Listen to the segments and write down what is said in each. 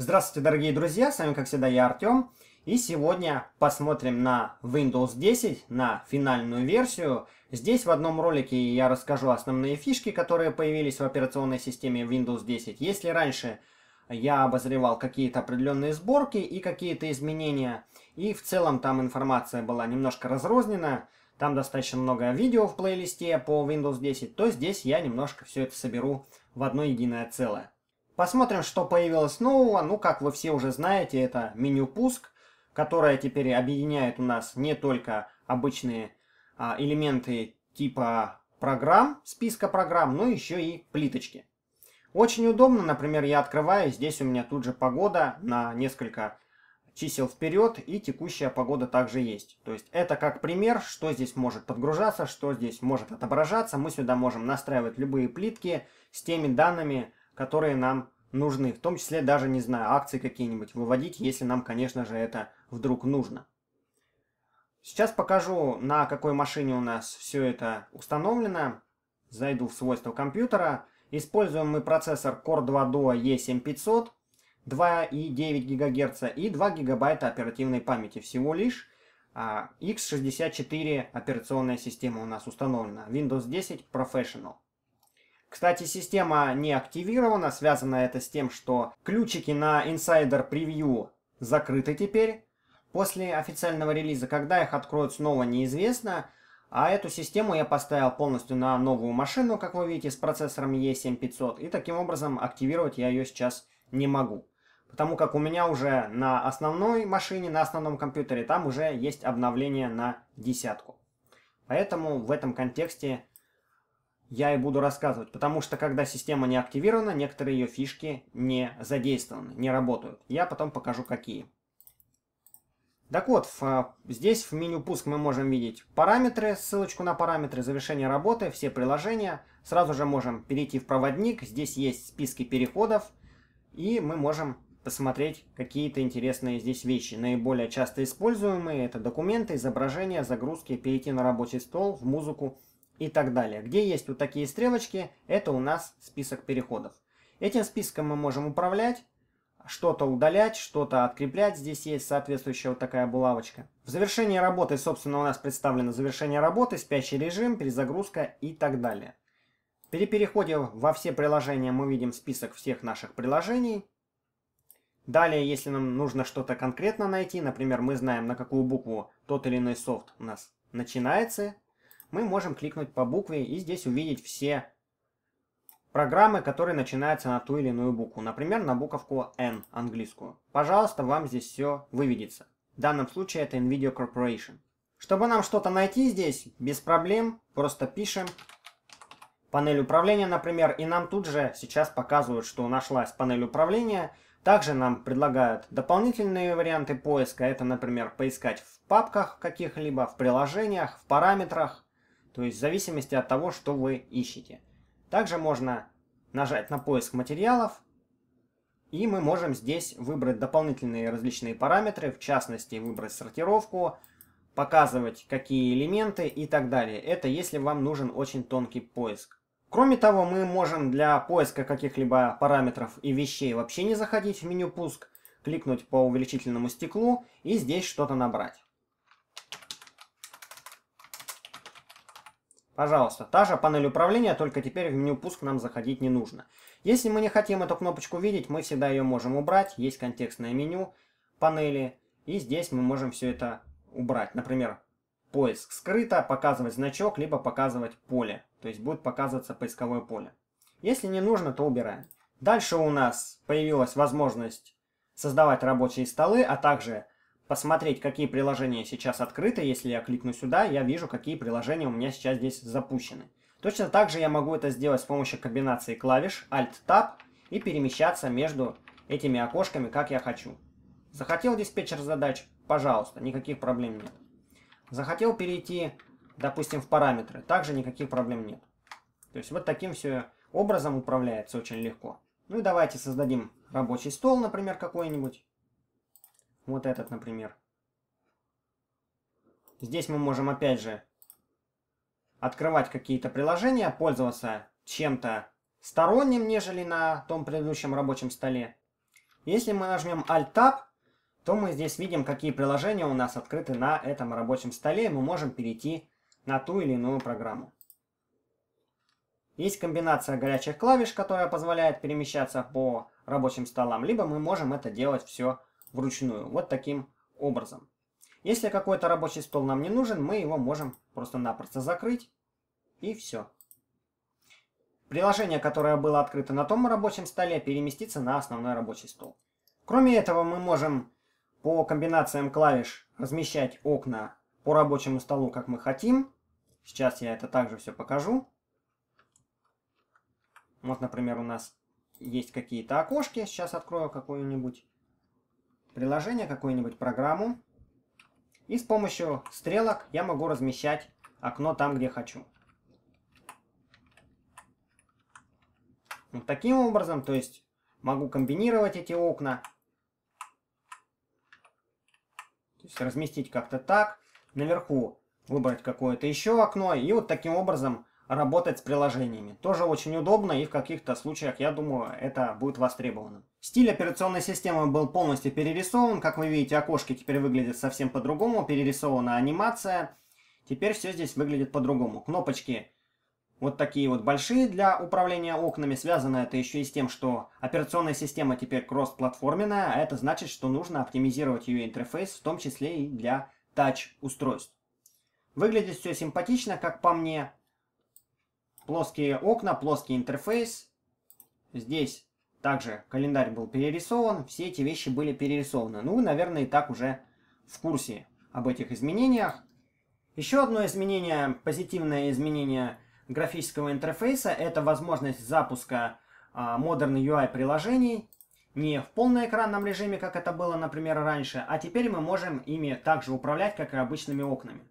Здравствуйте, дорогие друзья, с вами, как всегда, я Артем. И сегодня посмотрим на Windows 10, на финальную версию. Здесь в одном ролике я расскажу основные фишки, которые появились в операционной системе Windows 10. Если раньше я обозревал какие-то определенные сборки и какие-то изменения, и в целом там информация была немножко разрознена, там достаточно много видео в плейлисте по Windows 10, то здесь я немножко все это соберу в одно единое целое. Посмотрим, что появилось нового. Ну, как вы все уже знаете, это меню пуск, которое теперь объединяет у нас не только обычные а, элементы типа программ, списка программ, но еще и плиточки. Очень удобно, например, я открываю, здесь у меня тут же погода на несколько чисел вперед и текущая погода также есть. То есть это как пример, что здесь может подгружаться, что здесь может отображаться. Мы сюда можем настраивать любые плитки с теми данными, которые нам нужны, в том числе даже, не знаю, акции какие-нибудь выводить, если нам, конечно же, это вдруг нужно. Сейчас покажу, на какой машине у нас все это установлено. Зайду в свойства компьютера. Используем мы процессор Core 2 Duo E7500, 2,9 ГГц и 2 ГБ оперативной памяти всего лишь. X64 а, операционная система у нас установлена, Windows 10 Professional. Кстати, система не активирована, связано это с тем, что ключики на Insider Preview закрыты теперь. После официального релиза, когда их откроют снова, неизвестно. А эту систему я поставил полностью на новую машину, как вы видите, с процессором E7500. И таким образом активировать я ее сейчас не могу. Потому как у меня уже на основной машине, на основном компьютере, там уже есть обновление на десятку. Поэтому в этом контексте я и буду рассказывать, потому что когда система не активирована, некоторые ее фишки не задействованы, не работают. Я потом покажу какие. Так вот, в, а, здесь в меню пуск мы можем видеть параметры, ссылочку на параметры, завершение работы, все приложения. Сразу же можем перейти в проводник, здесь есть списки переходов, и мы можем посмотреть какие-то интересные здесь вещи. Наиболее часто используемые это документы, изображения, загрузки, перейти на рабочий стол, в музыку и так далее. Где есть вот такие стрелочки, это у нас список переходов. Этим списком мы можем управлять, что-то удалять, что-то откреплять. Здесь есть соответствующая вот такая булавочка. В завершении работы, собственно, у нас представлено завершение работы, спящий режим, перезагрузка и так далее. При переходе во все приложения мы видим список всех наших приложений. Далее, если нам нужно что-то конкретно найти, например, мы знаем, на какую букву тот или иной софт у нас начинается, мы можем кликнуть по букве и здесь увидеть все программы, которые начинаются на ту или иную букву. Например, на буковку N английскую. Пожалуйста, вам здесь все выведется. В данном случае это NVIDIA Corporation. Чтобы нам что-то найти здесь, без проблем, просто пишем панель управления, например, и нам тут же сейчас показывают, что нашлась панель управления. Также нам предлагают дополнительные варианты поиска. Это, например, поискать в папках каких-либо, в приложениях, в параметрах то есть в зависимости от того, что вы ищете. Также можно нажать на поиск материалов, и мы можем здесь выбрать дополнительные различные параметры, в частности выбрать сортировку, показывать какие элементы и так далее. Это если вам нужен очень тонкий поиск. Кроме того, мы можем для поиска каких-либо параметров и вещей вообще не заходить в меню «Пуск», кликнуть по увеличительному стеклу и здесь что-то набрать. Пожалуйста, та же панель управления, только теперь в меню пуск нам заходить не нужно. Если мы не хотим эту кнопочку видеть, мы всегда ее можем убрать. Есть контекстное меню панели, и здесь мы можем все это убрать. Например, поиск скрыто, показывать значок, либо показывать поле. То есть будет показываться поисковое поле. Если не нужно, то убираем. Дальше у нас появилась возможность создавать рабочие столы, а также посмотреть, какие приложения сейчас открыты. Если я кликну сюда, я вижу, какие приложения у меня сейчас здесь запущены. Точно так же я могу это сделать с помощью комбинации клавиш Alt-Tab и перемещаться между этими окошками, как я хочу. Захотел диспетчер задач? Пожалуйста, никаких проблем нет. Захотел перейти, допустим, в параметры? Также никаких проблем нет. То есть вот таким все образом управляется очень легко. Ну и давайте создадим рабочий стол, например, какой-нибудь. Вот этот, например. Здесь мы можем, опять же, открывать какие-то приложения, пользоваться чем-то сторонним, нежели на том предыдущем рабочем столе. Если мы нажмем Alt-Tab, то мы здесь видим, какие приложения у нас открыты на этом рабочем столе, и мы можем перейти на ту или иную программу. Есть комбинация горячих клавиш, которая позволяет перемещаться по рабочим столам, либо мы можем это делать все вручную, вот таким образом. Если какой-то рабочий стол нам не нужен, мы его можем просто-напросто закрыть и все. Приложение, которое было открыто на том рабочем столе, переместится на основной рабочий стол. Кроме этого, мы можем по комбинациям клавиш размещать окна по рабочему столу, как мы хотим. Сейчас я это также все покажу. Вот, например, у нас есть какие-то окошки. Сейчас открою какое-нибудь приложение, какую-нибудь программу. И с помощью стрелок я могу размещать окно там, где хочу. Вот таким образом, то есть могу комбинировать эти окна. То есть разместить как-то так. Наверху выбрать какое-то еще окно. И вот таким образом работать с приложениями. Тоже очень удобно и в каких-то случаях, я думаю, это будет востребовано. Стиль операционной системы был полностью перерисован. Как вы видите, окошки теперь выглядят совсем по-другому. Перерисована анимация. Теперь все здесь выглядит по-другому. Кнопочки вот такие вот большие для управления окнами. Связано это еще и с тем, что операционная система теперь кросс-платформенная, а это значит, что нужно оптимизировать ее интерфейс, в том числе и для тач-устройств. Выглядит все симпатично, как по мне плоские окна, плоский интерфейс. Здесь также календарь был перерисован, все эти вещи были перерисованы. Ну, вы, наверное, и так уже в курсе об этих изменениях. Еще одно изменение, позитивное изменение графического интерфейса, это возможность запуска а, Modern UI приложений не в полноэкранном режиме, как это было, например, раньше, а теперь мы можем ими также управлять, как и обычными окнами.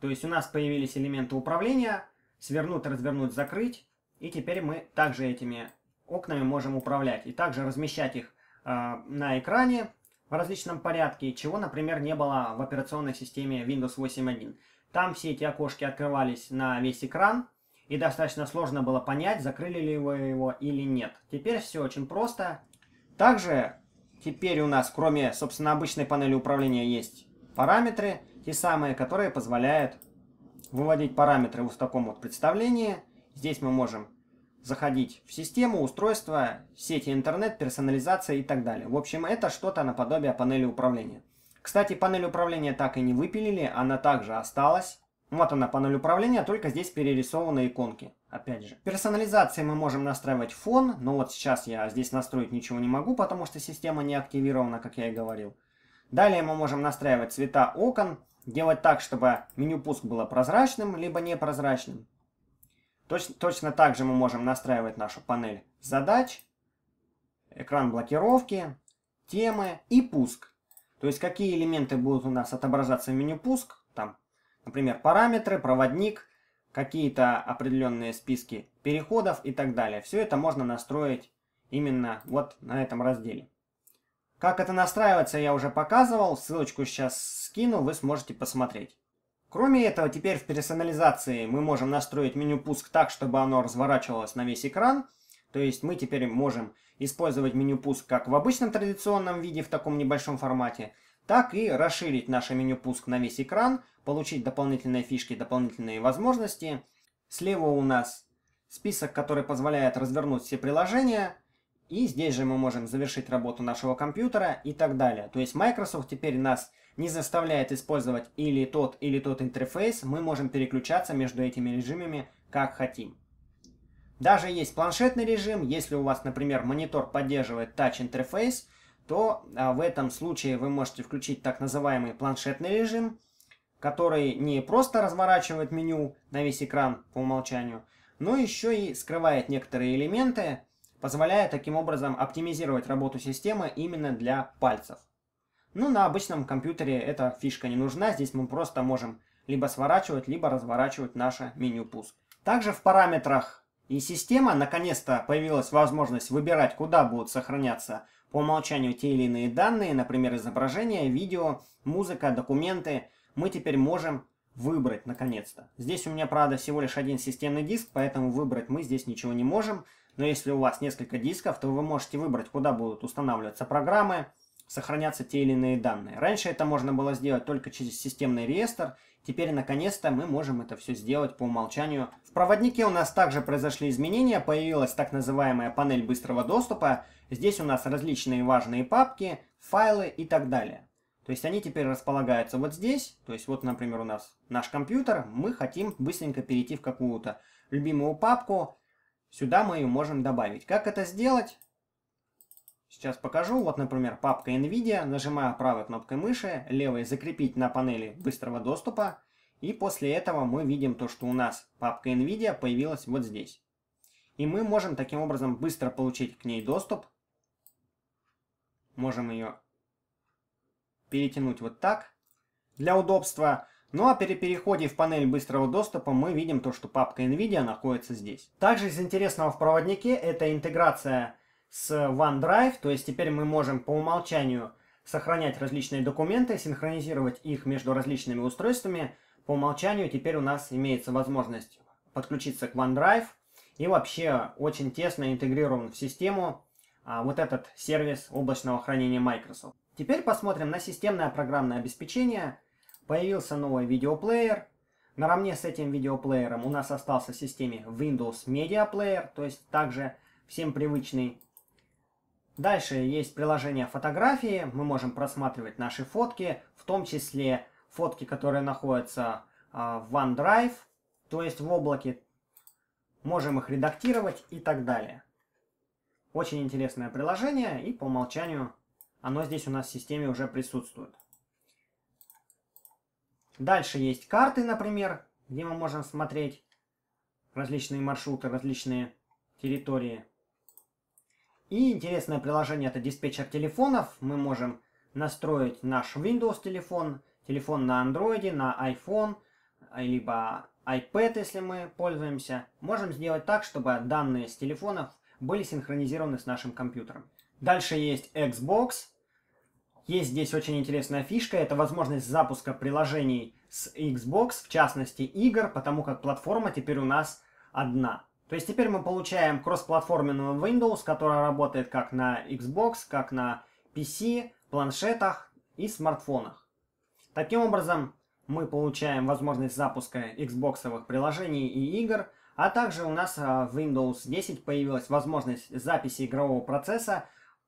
То есть у нас появились элементы управления, свернуть, развернуть, закрыть. И теперь мы также этими окнами можем управлять и также размещать их э, на экране в различном порядке, чего, например, не было в операционной системе Windows 8.1. Там все эти окошки открывались на весь экран, и достаточно сложно было понять, закрыли ли вы его или нет. Теперь все очень просто. Также теперь у нас, кроме, собственно, обычной панели управления, есть параметры, те самые, которые позволяют выводить параметры вот в таком вот представлении. Здесь мы можем заходить в систему, устройство, сети интернет, персонализация и так далее. В общем, это что-то наподобие панели управления. Кстати, панель управления так и не выпилили, она также осталась. Вот она, панель управления, только здесь перерисованы иконки, опять же. персонализации мы можем настраивать фон, но вот сейчас я здесь настроить ничего не могу, потому что система не активирована, как я и говорил. Далее мы можем настраивать цвета окон, делать так, чтобы меню пуск было прозрачным, либо непрозрачным. Точ точно так же мы можем настраивать нашу панель задач, экран блокировки, темы и пуск. То есть какие элементы будут у нас отображаться в меню пуск, там, например, параметры, проводник, какие-то определенные списки переходов и так далее. Все это можно настроить именно вот на этом разделе. Как это настраивается, я уже показывал, ссылочку сейчас скину, вы сможете посмотреть. Кроме этого, теперь в персонализации мы можем настроить меню пуск так, чтобы оно разворачивалось на весь экран. То есть мы теперь можем использовать меню пуск как в обычном традиционном виде, в таком небольшом формате, так и расширить наше меню пуск на весь экран, получить дополнительные фишки, дополнительные возможности. Слева у нас список, который позволяет развернуть все приложения. И здесь же мы можем завершить работу нашего компьютера и так далее. То есть Microsoft теперь нас не заставляет использовать или тот, или тот интерфейс. Мы можем переключаться между этими режимами как хотим. Даже есть планшетный режим. Если у вас, например, монитор поддерживает Touch интерфейс, то а, в этом случае вы можете включить так называемый планшетный режим, который не просто разворачивает меню на весь экран по умолчанию, но еще и скрывает некоторые элементы, позволяя таким образом оптимизировать работу системы именно для пальцев. Ну, на обычном компьютере эта фишка не нужна, здесь мы просто можем либо сворачивать, либо разворачивать наше меню пуск. Также в параметрах и система наконец-то появилась возможность выбирать, куда будут сохраняться по умолчанию те или иные данные, например, изображения, видео, музыка, документы. Мы теперь можем выбрать наконец-то. Здесь у меня, правда, всего лишь один системный диск, поэтому выбрать мы здесь ничего не можем. Но если у вас несколько дисков, то вы можете выбрать, куда будут устанавливаться программы, сохраняться те или иные данные. Раньше это можно было сделать только через системный реестр. Теперь, наконец-то, мы можем это все сделать по умолчанию. В проводнике у нас также произошли изменения. Появилась так называемая панель быстрого доступа. Здесь у нас различные важные папки, файлы и так далее. То есть они теперь располагаются вот здесь. То есть вот, например, у нас наш компьютер. Мы хотим быстренько перейти в какую-то любимую папку Сюда мы ее можем добавить. Как это сделать? Сейчас покажу. Вот, например, папка NVIDIA. Нажимаю правой кнопкой мыши, левой закрепить на панели быстрого доступа. И после этого мы видим то, что у нас папка NVIDIA появилась вот здесь. И мы можем таким образом быстро получить к ней доступ. Можем ее перетянуть вот так. Для удобства ну а при переходе в панель быстрого доступа мы видим то, что папка NVIDIA находится здесь. Также из интересного в проводнике это интеграция с OneDrive, то есть теперь мы можем по умолчанию сохранять различные документы, синхронизировать их между различными устройствами. По умолчанию теперь у нас имеется возможность подключиться к OneDrive и вообще очень тесно интегрирован в систему а, вот этот сервис облачного хранения Microsoft. Теперь посмотрим на системное программное обеспечение – Появился новый видеоплеер. Наравне с этим видеоплеером у нас остался в системе Windows Media Player, то есть также всем привычный. Дальше есть приложение фотографии. Мы можем просматривать наши фотки, в том числе фотки, которые находятся а, в OneDrive, то есть в облаке. Можем их редактировать и так далее. Очень интересное приложение и по умолчанию оно здесь у нас в системе уже присутствует. Дальше есть карты, например, где мы можем смотреть различные маршруты, различные территории. И интересное приложение это диспетчер телефонов. Мы можем настроить наш Windows телефон, телефон на Android, на iPhone, либо iPad, если мы пользуемся. Можем сделать так, чтобы данные с телефонов были синхронизированы с нашим компьютером. Дальше есть Xbox, есть здесь очень интересная фишка, это возможность запуска приложений с Xbox, в частности игр, потому как платформа теперь у нас одна. То есть теперь мы получаем кроссплатформенную Windows, которая работает как на Xbox, как на PC, планшетах и смартфонах. Таким образом, мы получаем возможность запуска Xbox приложений и игр, а также у нас а, в Windows 10 появилась возможность записи игрового процесса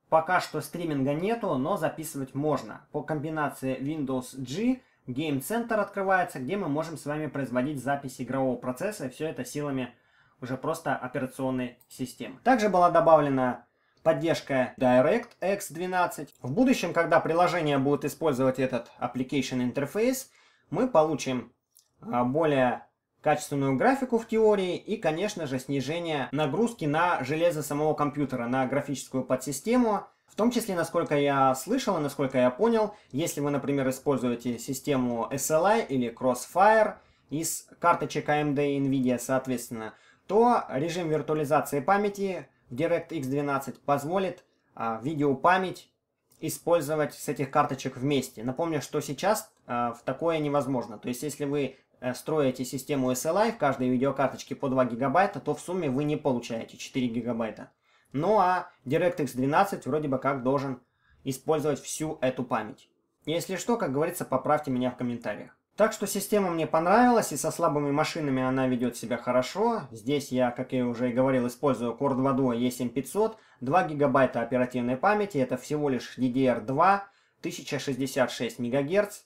Пока что стриминга нету, но записывать можно. По комбинации Windows G Game Center открывается, где мы можем с вами производить запись игрового процесса, и все это силами уже просто операционной системы. Также была добавлена поддержка DirectX 12. В будущем, когда приложение будет использовать этот application Interface, мы получим а, более качественную графику в теории и, конечно же, снижение нагрузки на железо самого компьютера, на графическую подсистему. В том числе, насколько я слышал и насколько я понял, если вы, например, используете систему SLI или Crossfire из карточек AMD и NVIDIA, соответственно, то режим виртуализации памяти в DirectX 12 позволит а, видеопамять использовать с этих карточек вместе. Напомню, что сейчас а, в такое невозможно. То есть, если вы Э, строите систему SLI в каждой видеокарточке по 2 гигабайта, то в сумме вы не получаете 4 гигабайта. Ну а DirectX 12 вроде бы как должен использовать всю эту память. Если что, как говорится, поправьте меня в комментариях. Так что система мне понравилась, и со слабыми машинами она ведет себя хорошо. Здесь я, как я уже и говорил, использую Core 2 Duo E7500, 2 гигабайта оперативной памяти, это всего лишь DDR2, 1066 мегагерц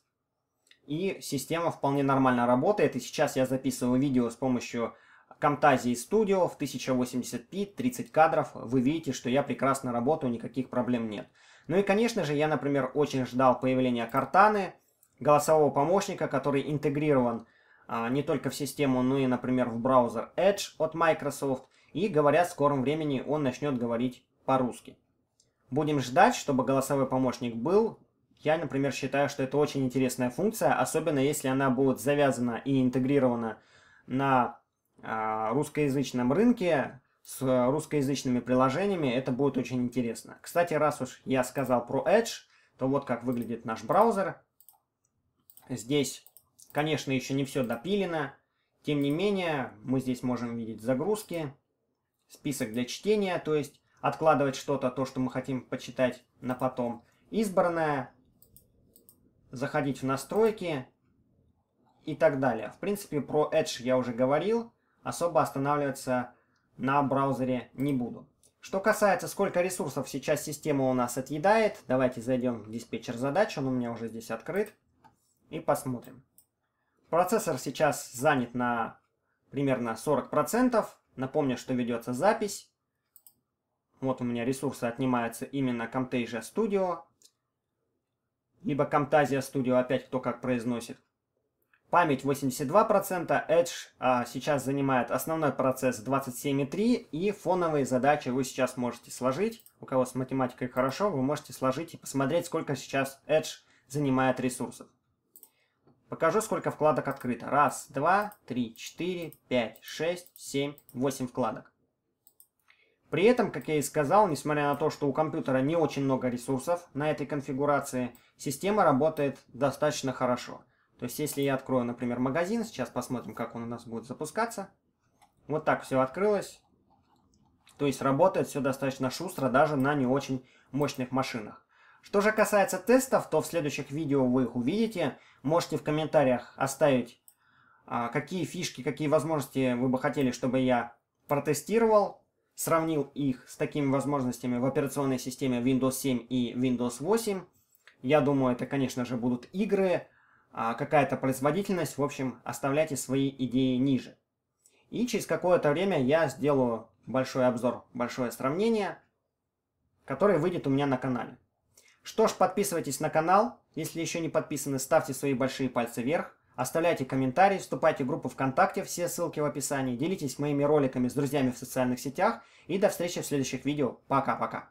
и система вполне нормально работает. И сейчас я записываю видео с помощью Camtasia Studio в 1080p, 30 кадров. Вы видите, что я прекрасно работаю, никаких проблем нет. Ну и, конечно же, я, например, очень ждал появления Картаны, голосового помощника, который интегрирован а, не только в систему, но и, например, в браузер Edge от Microsoft. И, говорят, в скором времени он начнет говорить по-русски. Будем ждать, чтобы голосовой помощник был, я, например, считаю, что это очень интересная функция, особенно если она будет завязана и интегрирована на а, русскоязычном рынке с русскоязычными приложениями. Это будет очень интересно. Кстати, раз уж я сказал про Edge, то вот как выглядит наш браузер. Здесь, конечно, еще не все допилено. Тем не менее, мы здесь можем видеть загрузки, список для чтения, то есть откладывать что-то, то, что мы хотим почитать на потом, избранное, заходить в настройки и так далее. В принципе, про Edge я уже говорил, особо останавливаться на браузере не буду. Что касается, сколько ресурсов сейчас система у нас отъедает, давайте зайдем в диспетчер задач, он у меня уже здесь открыт, и посмотрим. Процессор сейчас занят на примерно 40%, напомню, что ведется запись. Вот у меня ресурсы отнимаются именно Camtasia Studio, либо Camtasia Studio, опять кто как произносит. Память 82%, Edge а, сейчас занимает основной процесс 27,3%, и фоновые задачи вы сейчас можете сложить. У кого с математикой хорошо, вы можете сложить и посмотреть, сколько сейчас Edge занимает ресурсов. Покажу, сколько вкладок открыто. Раз, два, три, четыре, пять, шесть, семь, восемь вкладок. При этом, как я и сказал, несмотря на то, что у компьютера не очень много ресурсов на этой конфигурации, система работает достаточно хорошо. То есть, если я открою, например, магазин, сейчас посмотрим, как он у нас будет запускаться. Вот так все открылось. То есть, работает все достаточно шустро, даже на не очень мощных машинах. Что же касается тестов, то в следующих видео вы их увидите. Можете в комментариях оставить, а, какие фишки, какие возможности вы бы хотели, чтобы я протестировал сравнил их с такими возможностями в операционной системе Windows 7 и Windows 8. Я думаю, это, конечно же, будут игры, а, какая-то производительность. В общем, оставляйте свои идеи ниже. И через какое-то время я сделаю большой обзор, большое сравнение, которое выйдет у меня на канале. Что ж, подписывайтесь на канал, если еще не подписаны, ставьте свои большие пальцы вверх. Оставляйте комментарии, вступайте в группу ВКонтакте, все ссылки в описании, делитесь моими роликами с друзьями в социальных сетях и до встречи в следующих видео. Пока-пока!